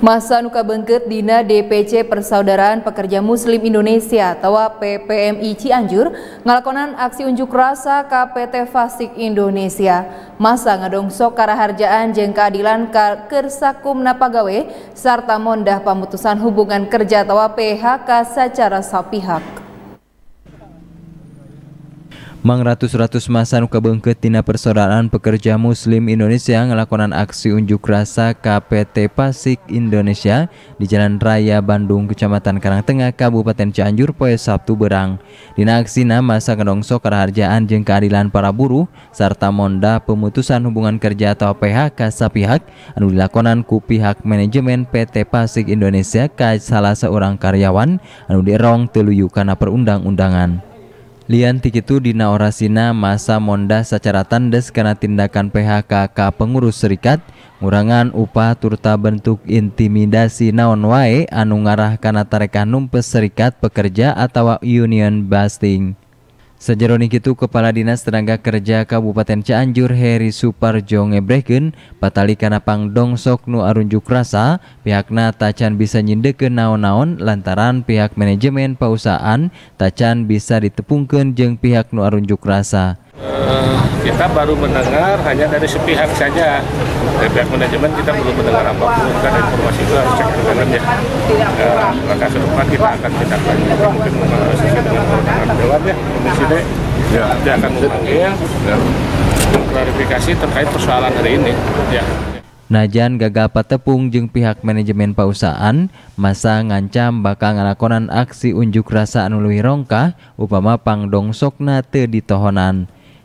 Masa Nuka Bengket Dina DPC Persaudaraan Pekerja Muslim Indonesia atau PPMI Cianjur ngelakonan aksi unjuk rasa KPT Fasik Indonesia. Masa ngadongsok karaharjaan jeng keadilan ka kersakum napagawe serta mondah pemutusan hubungan kerja atau PHK secara sapihak. Mang ratus-ratus masa nuka bengket tina persaudaraan pekerja muslim Indonesia ngelakonan aksi unjuk rasa KPT Pasik Indonesia di Jalan Raya Bandung Kecamatan Karangtengah Kabupaten Cianjur poe Sabtu berang. Dina na masa kedongso karaharjaan jeng keadilan para buruh serta monda pemutusan hubungan kerja atau PHK sapihak anu dilakonan ku pihak manajemen PT Pasik Indonesia ke salah seorang karyawan anu dierong teluyu karena perundang-undangan. Lian tikitu itu orasina masa monda secara tandes karena tindakan PHK ke pengurus serikat ngurangan upah turta bentuk intimidasi naon wae anu ngarah karena tarekan numpes serikat pekerja atau union busting. Sajaroni itu Kepala Dinas Tenaga Kerja Kabupaten Cianjur Heri Suparjo ngebreken patali kana pangdong sok nu arunjuk rasa pihakna tacan bisa nyindeke naon-naon lantaran pihak manajemen perusahaan tacan bisa ditepungkan jeng pihak nu arunjuk rasa. Eh, kita baru mendengar hanya dari sepihak saja dari pihak manajemen kita belum mendengar apapun karena informasi itu harus cek ke ya. Eh, maka ke depan kita akan tindak lanjuti mungkin sesuai dengan peraturan dewan ya komisi D ya. dia akan memanggil ya. klarifikasi terkait persoalan hari ini ya Najan gagal patepung Jeng pihak manajemen pausaan, masa ngancam bakal ngalakonan aksi unjuk rasa anului rongkah upama sokna te ditohonan.